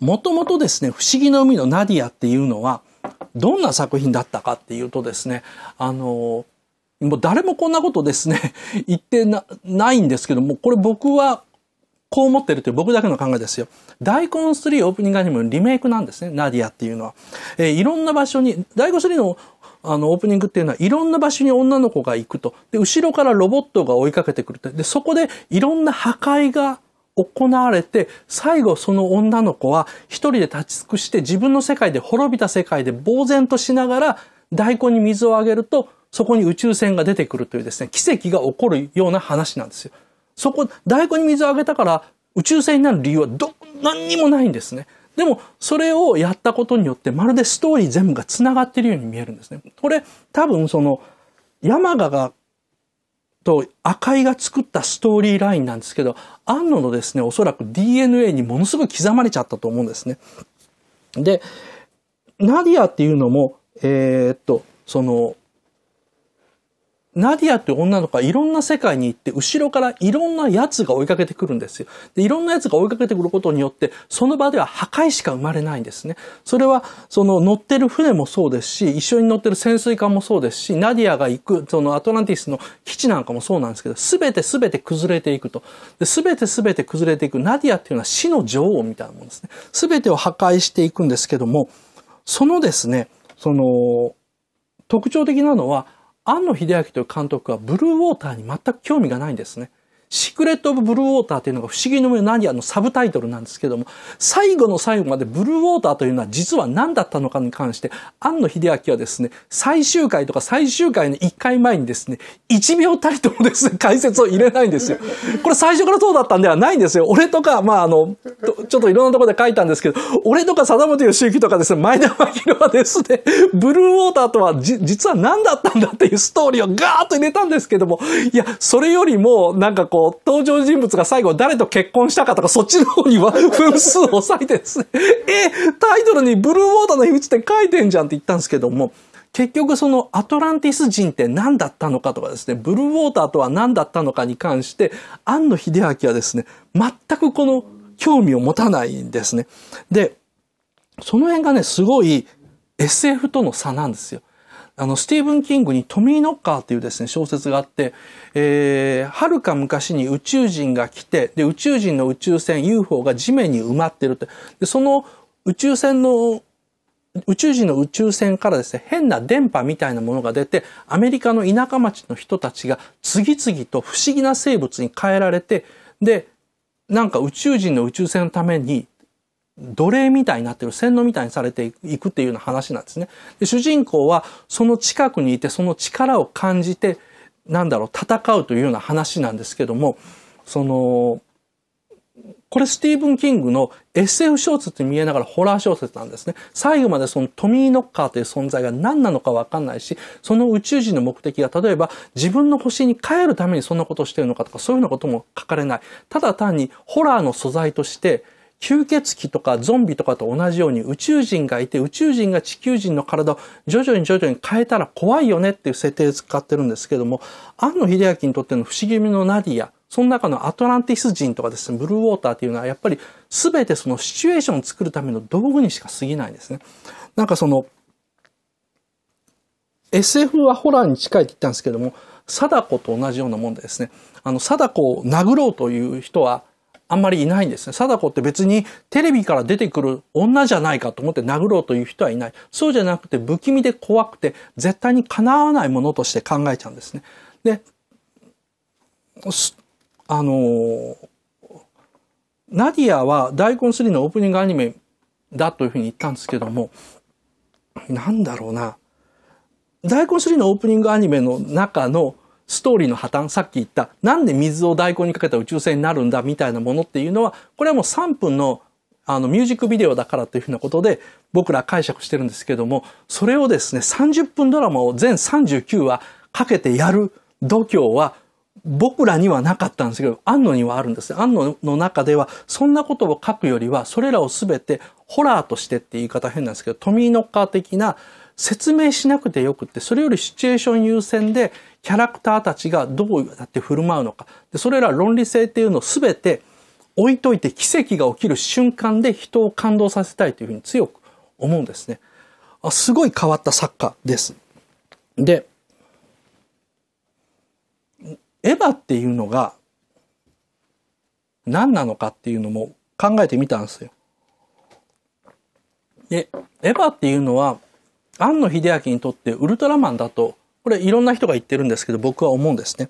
もともとですね、不思議の海のナディアっていうのは、どんな作品だったかっていうとですね、あの、もう誰もこんなことですね、言ってないんですけども、これ僕はこう思ってるという僕だけの考えですよ。ダイコン3オープニングアニメのリメイクなんですね、ナディアっていうのは。えー、いろんな場所に、ダイコン3のあの、オープニングっていうのは、いろんな場所に女の子が行くと。で、後ろからロボットが追いかけてくると。で、そこで、いろんな破壊が行われて、最後その女の子は一人で立ち尽くして自分の世界で滅びた世界で呆然としながら大根に水をあげると、そこに宇宙船が出てくるというですね、奇跡が起こるような話なんですよ。そこ、大根に水をあげたから宇宙船になる理由はど、何にもないんですね。でも、それをやったことによって、まるでストーリー全部がつながってるように見えるんですね。これ、多分その、山賀がと、赤井が作ったストーリーラインなんですけど、安野のですね、おそらく DNA にものすごい刻まれちゃったと思うんですね。で、ナディアっていうのも、えー、っと、その、ナディアって女の子はいろんな世界に行って、後ろからいろんな奴が追いかけてくるんですよ。で、いろんな奴が追いかけてくることによって、その場では破壊しか生まれないんですね。それは、その乗ってる船もそうですし、一緒に乗ってる潜水艦もそうですし、ナディアが行く、そのアトランティスの基地なんかもそうなんですけど、すべてすべて崩れていくと。すべてすべて崩れていく。ナディアっていうのは死の女王みたいなものですね。すべてを破壊していくんですけども、そのですね、その、特徴的なのは、庵野秀明という監督はブルーウォーターに全く興味がないんですね。シークレット・オブ・ブルーウォーターというのが不思議の上何やのサブタイトルなんですけども、最後の最後までブルーウォーターというのは実は何だったのかに関して、庵野秀明はですね、最終回とか最終回の1回前にですね、1秒たりともですね、解説を入れないんですよ。これ最初からそうだったんではないんですよ。俺とか、まああの、ちょっといろんなところで書いたんですけど、俺とか貞本義行とかですね、前田真宏はですね、ブルーウォーターとはじ、実は何だったんだっていうストーリーをガーッと入れたんですけども、いや、それよりも、なんかこう、登場人物が最後誰と結婚したかとか、そっちの方には分数を割いてですね、え、タイトルにブルーウォーターの秘密って書いてんじゃんって言ったんですけども、結局そのアトランティス人って何だったのかとかですね、ブルーウォーターとは何だったのかに関して、庵野秀明はですね、全くこの興味を持たないんですね。で、その辺がね、すごい SF との差なんですよ。あの、スティーブン・キングにトミー・ノッカーっていうですね、小説があって、えー、遥か昔に宇宙人が来て、で、宇宙人の宇宙船 UFO が地面に埋まってるって、で、その宇宙船の宇宙人の宇宙船からですね、変な電波みたいなものが出て、アメリカの田舎町の人たちが次々と不思議な生物に変えられて、で、なんか宇宙人の宇宙船のために奴隷みたいになってる、洗脳みたいにされていくっていうような話なんですね。で主人公はその近くにいてその力を感じて、なんだろう、戦うというような話なんですけども、その、これスティーブン・キングの SF 小説て見えながらホラー小説なんですね。最後までそのトミー・ノッカーという存在が何なのかわかんないし、その宇宙人の目的が例えば自分の星に帰るためにそんなことをしてるのかとかそういうようなことも書かれない。ただ単にホラーの素材として、吸血鬼とかゾンビとかと同じように宇宙人がいて、宇宙人が地球人の体を徐々に徐々に変えたら怖いよねっていう設定を使ってるんですけども、庵野秀明にとっての不思議みのナディア、その中のアトランティス人とかですね、ブルーウォーターっていうのはやっぱり全てそのシチュエーションを作るための道具にしか過ぎないんですね。なんかその、SF はホラーに近いって言ったんですけども、貞子と同じようなもんでですね、あの、貞子を殴ろうという人は、あんまりいないんですね。貞子って別にテレビから出てくる女じゃないかと思って殴ろうという人はいない。そうじゃなくて不気味で怖くて絶対に叶わないものとして考えちゃうんですね。で、あのー、ナディアは大根3のオープニングアニメだというふうに言ったんですけども、なんだろうな。大根3のオープニングアニメの中のストーリーの破綻、さっき言った、なんで水を大根にかけた宇宙船になるんだみたいなものっていうのは、これはもう3分のあのミュージックビデオだからというふうなことで僕ら解釈してるんですけども、それをですね、30分ドラマを全39話かけてやる度胸は僕らにはなかったんですけど、安野にはあるんですね。安野の中では、そんなことを書くよりは、それらをすべてホラーとしてって言い方変なんですけど、富井の家的な説明しなくてよくって、それよりシチュエーション優先で、キャラクターたちがどうやって振る舞うのか。でそれら論理性っていうのを全て置いといて奇跡が起きる瞬間で人を感動させたいというふうに強く思うんですね。あすごい変わった作家です。で、エヴァっていうのが何なのかっていうのも考えてみたんですよ。で、エヴァっていうのは庵野秀明にとってウルトラマンだと、これいろんな人が言ってるんですけど、僕は思うんですね。